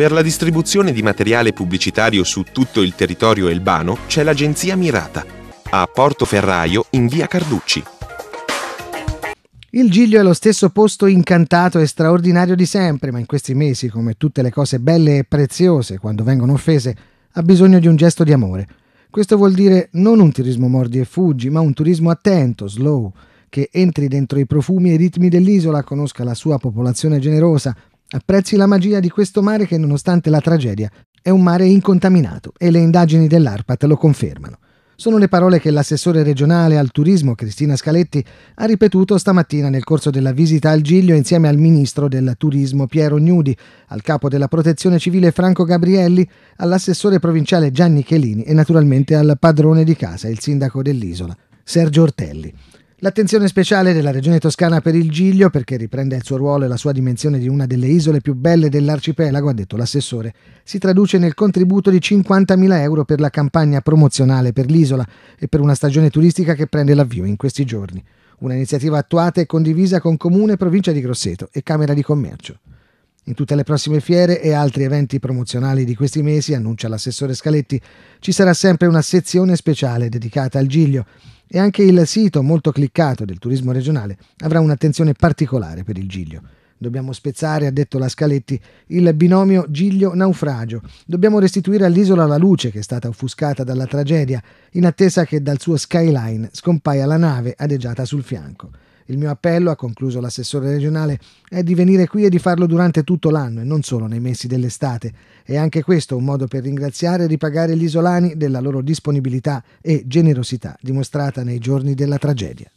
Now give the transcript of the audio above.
Per la distribuzione di materiale pubblicitario su tutto il territorio elbano c'è l'agenzia Mirata, a Portoferraio in via Carducci. Il Giglio è lo stesso posto incantato e straordinario di sempre, ma in questi mesi, come tutte le cose belle e preziose quando vengono offese, ha bisogno di un gesto di amore. Questo vuol dire non un turismo mordi e fuggi, ma un turismo attento, slow, che entri dentro i profumi e i ritmi dell'isola, conosca la sua popolazione generosa, Apprezzi la magia di questo mare che, nonostante la tragedia, è un mare incontaminato e le indagini dell'ARPAT lo confermano. Sono le parole che l'assessore regionale al turismo Cristina Scaletti ha ripetuto stamattina nel corso della visita al Giglio insieme al ministro del turismo Piero Gnudi, al capo della protezione civile Franco Gabrielli, all'assessore provinciale Gianni Chelini e naturalmente al padrone di casa, il sindaco dell'isola, Sergio Ortelli. L'attenzione speciale della Regione Toscana per il Giglio perché riprende il suo ruolo e la sua dimensione di una delle isole più belle dell'arcipelago, ha detto l'assessore, si traduce nel contributo di 50.000 euro per la campagna promozionale per l'isola e per una stagione turistica che prende l'avvio in questi giorni. Un'iniziativa attuata e condivisa con Comune, Provincia di Grosseto e Camera di Commercio. In tutte le prossime fiere e altri eventi promozionali di questi mesi, annuncia l'assessore Scaletti, ci sarà sempre una sezione speciale dedicata al Giglio e anche il sito molto cliccato del turismo regionale avrà un'attenzione particolare per il Giglio. Dobbiamo spezzare, ha detto la Scaletti, il binomio Giglio-naufragio. Dobbiamo restituire all'isola la luce che è stata offuscata dalla tragedia, in attesa che dal suo skyline scompaia la nave adeggiata sul fianco. Il mio appello, ha concluso l'assessore regionale, è di venire qui e di farlo durante tutto l'anno e non solo nei mesi dell'estate. È anche questo un modo per ringraziare e ripagare gli isolani della loro disponibilità e generosità dimostrata nei giorni della tragedia.